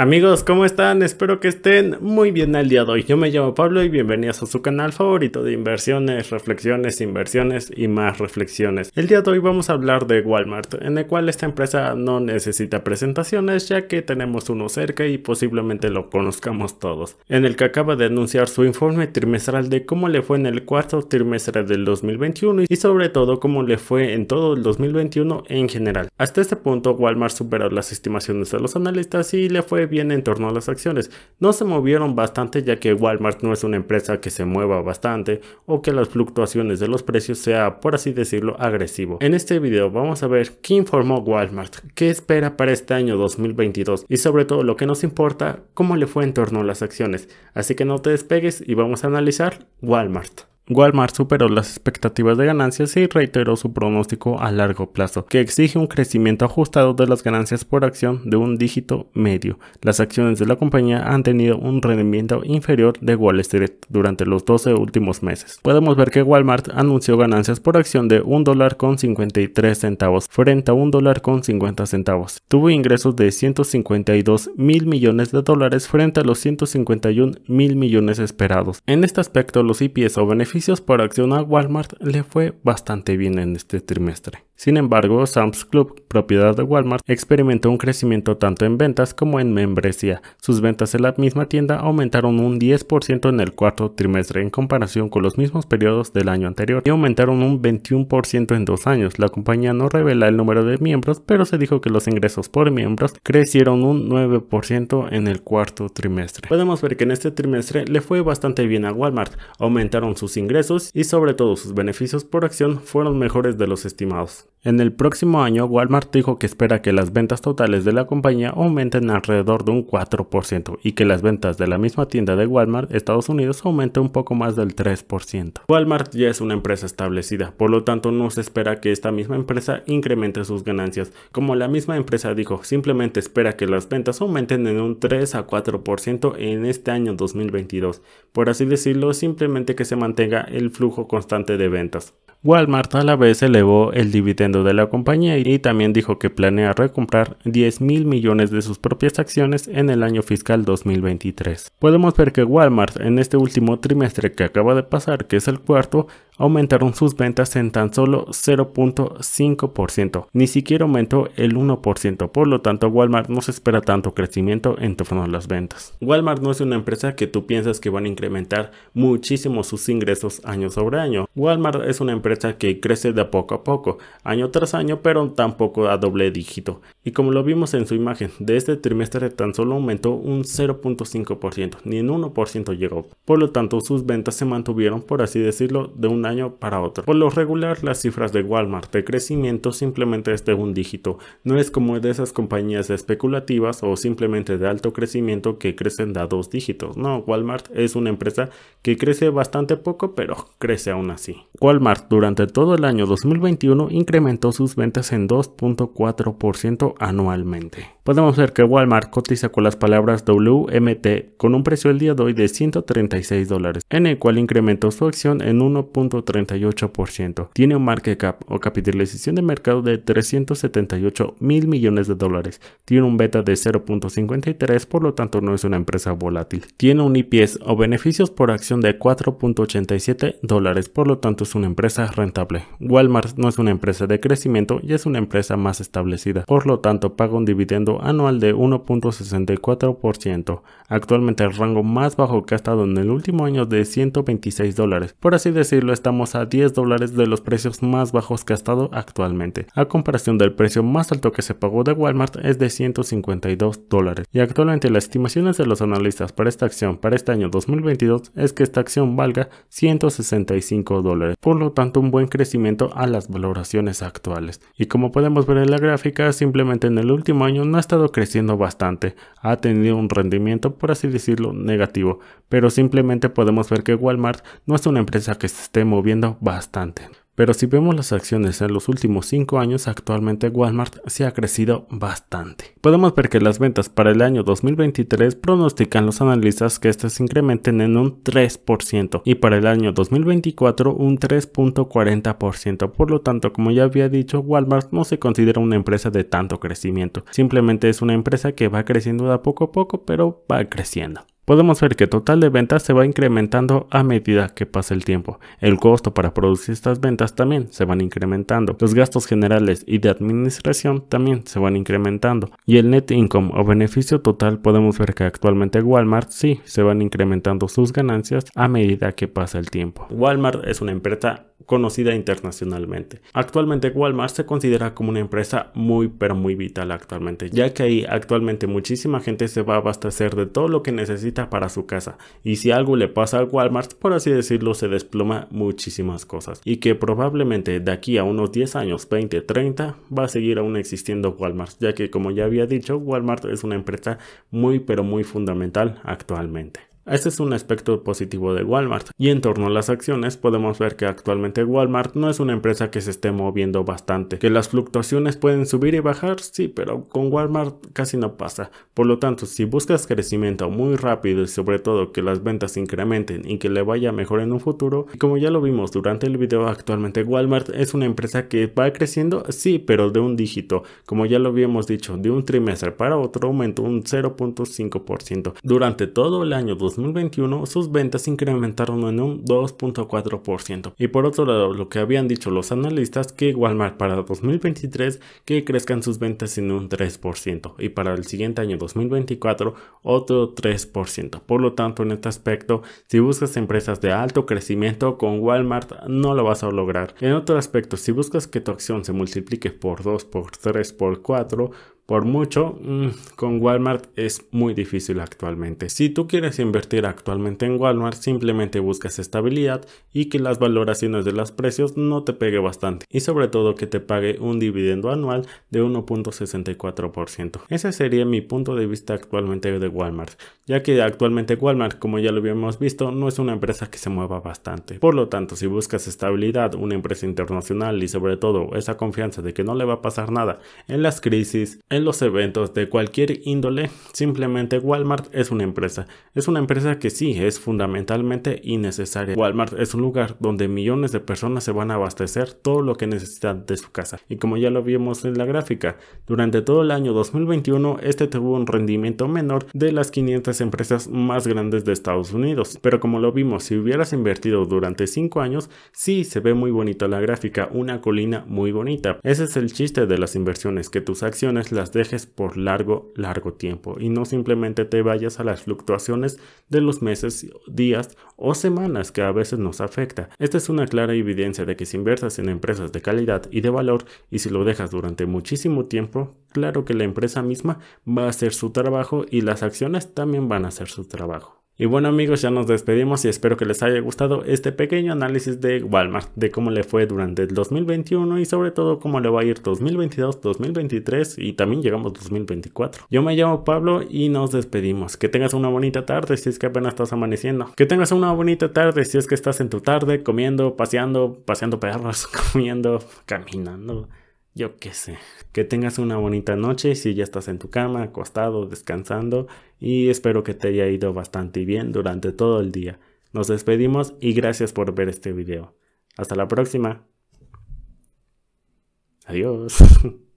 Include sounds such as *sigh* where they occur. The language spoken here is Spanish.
Amigos, ¿cómo están? Espero que estén muy bien el día de hoy. Yo me llamo Pablo y bienvenidos a su canal favorito de inversiones, reflexiones, inversiones y más reflexiones. El día de hoy vamos a hablar de Walmart, en el cual esta empresa no necesita presentaciones ya que tenemos uno cerca y posiblemente lo conozcamos todos, en el que acaba de anunciar su informe trimestral de cómo le fue en el cuarto trimestre del 2021 y sobre todo cómo le fue en todo el 2021 en general. Hasta este punto Walmart superó las estimaciones de los analistas y le fue viene en torno a las acciones. No se movieron bastante ya que Walmart no es una empresa que se mueva bastante o que las fluctuaciones de los precios sea, por así decirlo, agresivo. En este video vamos a ver qué informó Walmart, qué espera para este año 2022 y sobre todo lo que nos importa, cómo le fue en torno a las acciones. Así que no te despegues y vamos a analizar Walmart. Walmart superó las expectativas de ganancias y reiteró su pronóstico a largo plazo, que exige un crecimiento ajustado de las ganancias por acción de un dígito medio. Las acciones de la compañía han tenido un rendimiento inferior de Wall Street durante los 12 últimos meses. Podemos ver que Walmart anunció ganancias por acción de $1.53 dólar centavos frente a $1.50. dólar centavos. Tuvo ingresos de 152 mil millones de dólares frente a los 151 mil millones esperados. En este aspecto, los IPS o beneficios para accionar Walmart le fue bastante bien en este trimestre. Sin embargo, Sam's Club, propiedad de Walmart, experimentó un crecimiento tanto en ventas como en membresía. Sus ventas en la misma tienda aumentaron un 10% en el cuarto trimestre en comparación con los mismos periodos del año anterior y aumentaron un 21% en dos años. La compañía no revela el número de miembros, pero se dijo que los ingresos por miembros crecieron un 9% en el cuarto trimestre. Podemos ver que en este trimestre le fue bastante bien a Walmart, aumentaron sus ingresos y sobre todo sus beneficios por acción fueron mejores de los estimados. En el próximo año, Walmart dijo que espera que las ventas totales de la compañía aumenten alrededor de un 4% y que las ventas de la misma tienda de Walmart Estados Unidos aumenten un poco más del 3%. Walmart ya es una empresa establecida, por lo tanto no se espera que esta misma empresa incremente sus ganancias. Como la misma empresa dijo, simplemente espera que las ventas aumenten en un 3 a 4% en este año 2022. Por así decirlo, simplemente que se mantenga el flujo constante de ventas. Walmart a la vez elevó el dividendo de la compañía y también dijo que planea recomprar 10 mil millones de sus propias acciones en el año fiscal 2023. Podemos ver que Walmart en este último trimestre que acaba de pasar, que es el cuarto, aumentaron sus ventas en tan solo 0.5%, ni siquiera aumentó el 1%, por lo tanto Walmart no se espera tanto crecimiento en torno a las ventas. Walmart no es una empresa que tú piensas que van a incrementar muchísimo sus ingresos año sobre año. Walmart es una empresa que crece de poco a poco, año tras año, pero tampoco a doble dígito. Y como lo vimos en su imagen, de este trimestre tan solo aumentó un 0.5%, ni en 1% llegó. Por lo tanto, sus ventas se mantuvieron, por así decirlo, de un año para otro. Por lo regular, las cifras de Walmart de crecimiento simplemente es de un dígito, no es como de esas compañías especulativas o simplemente de alto crecimiento que crecen de a dos dígitos. No, Walmart es una empresa que crece bastante poco, pero crece aún así. Walmart durante todo el año 2021 incrementó sus ventas en 2.4% anualmente. Podemos ver que Walmart cotiza con las palabras WMT con un precio el día de hoy de 136 dólares, en el cual incrementó su acción en 1.38%. Tiene un market cap o capitalización de mercado de 378 mil millones de dólares. Tiene un beta de 0.53, por lo tanto no es una empresa volátil. Tiene un IPS o beneficios por acción de 4.87 dólares, por lo tanto es una empresa rentable. Walmart no es una empresa de crecimiento y es una empresa más establecida, por lo tanto paga un dividendo anual de 1.64%, actualmente el rango más bajo que ha estado en el último año de 126 dólares. Por así decirlo, estamos a 10 dólares de los precios más bajos que ha estado actualmente. A comparación del precio más alto que se pagó de Walmart es de 152 dólares y actualmente las estimaciones de los analistas para esta acción para este año 2022 es que esta acción valga 165 dólares. Por lo tanto, un buen crecimiento a las valoraciones actuales. Y como podemos ver en la gráfica, simplemente en el último año no ha estado creciendo bastante, ha tenido un rendimiento por así decirlo negativo, pero simplemente podemos ver que Walmart no es una empresa que se esté moviendo bastante. Pero si vemos las acciones en los últimos 5 años, actualmente Walmart se ha crecido bastante. Podemos ver que las ventas para el año 2023 pronostican los analistas que estas incrementen en un 3% y para el año 2024 un 3.40%. Por lo tanto, como ya había dicho, Walmart no se considera una empresa de tanto crecimiento. Simplemente es una empresa que va creciendo de a poco a poco, pero va creciendo podemos ver que el total de ventas se va incrementando a medida que pasa el tiempo. El costo para producir estas ventas también se van incrementando. Los gastos generales y de administración también se van incrementando. Y el net income o beneficio total podemos ver que actualmente Walmart sí se van incrementando sus ganancias a medida que pasa el tiempo. Walmart es una empresa conocida internacionalmente. Actualmente Walmart se considera como una empresa muy pero muy vital actualmente, ya que ahí actualmente muchísima gente se va a abastecer de todo lo que necesita para su casa. Y si algo le pasa al Walmart, por así decirlo, se desploma muchísimas cosas. Y que probablemente de aquí a unos 10 años, 20, 30, va a seguir aún existiendo Walmart, ya que como ya había dicho, Walmart es una empresa muy pero muy fundamental actualmente. Ese es un aspecto positivo de Walmart. Y en torno a las acciones podemos ver que actualmente Walmart no es una empresa que se esté moviendo bastante. Que las fluctuaciones pueden subir y bajar, sí, pero con Walmart casi no pasa. Por lo tanto, si buscas crecimiento muy rápido y sobre todo que las ventas incrementen y que le vaya mejor en un futuro, y como ya lo vimos durante el video, actualmente Walmart es una empresa que va creciendo, sí, pero de un dígito. Como ya lo habíamos dicho, de un trimestre para otro aumentó un 0.5%. Durante todo el año 2020, 2021, sus ventas incrementaron en un 2.4%. Y por otro lado, lo que habían dicho los analistas que Walmart para 2023 que crezcan sus ventas en un 3% y para el siguiente año 2024 otro 3%. Por lo tanto, en este aspecto, si buscas empresas de alto crecimiento con Walmart no lo vas a lograr. En otro aspecto, si buscas que tu acción se multiplique por 2, por 3, por 4, por mucho, mm, con Walmart es muy difícil actualmente. Si tú quieres invertir actualmente en Walmart, simplemente buscas estabilidad y que las valoraciones de los precios no te pegue bastante y sobre todo que te pague un dividendo anual de 1.64%. Ese sería mi punto de vista actualmente de Walmart, ya que actualmente Walmart, como ya lo habíamos visto, no es una empresa que se mueva bastante. Por lo tanto, si buscas estabilidad, una empresa internacional y sobre todo esa confianza de que no le va a pasar nada en las crisis, los eventos de cualquier índole, simplemente Walmart es una empresa. Es una empresa que sí es fundamentalmente innecesaria. Walmart es un lugar donde millones de personas se van a abastecer todo lo que necesitan de su casa. Y como ya lo vimos en la gráfica, durante todo el año 2021 este tuvo un rendimiento menor de las 500 empresas más grandes de Estados Unidos. Pero como lo vimos, si hubieras invertido durante 5 años, sí se ve muy bonita la gráfica, una colina muy bonita. Ese es el chiste de las inversiones, que tus acciones las dejes por largo, largo tiempo y no simplemente te vayas a las fluctuaciones de los meses, días o semanas que a veces nos afecta. Esta es una clara evidencia de que si inversas en empresas de calidad y de valor y si lo dejas durante muchísimo tiempo, claro que la empresa misma va a hacer su trabajo y las acciones también van a hacer su trabajo. Y bueno amigos, ya nos despedimos y espero que les haya gustado este pequeño análisis de Walmart, de cómo le fue durante el 2021 y sobre todo cómo le va a ir 2022, 2023 y también llegamos 2024. Yo me llamo Pablo y nos despedimos. Que tengas una bonita tarde si es que apenas estás amaneciendo. Que tengas una bonita tarde si es que estás en tu tarde comiendo, paseando, paseando perros, *laughs* comiendo, caminando yo qué sé. Que tengas una bonita noche si ya estás en tu cama, acostado, descansando y espero que te haya ido bastante bien durante todo el día. Nos despedimos y gracias por ver este video. Hasta la próxima. Adiós. *laughs*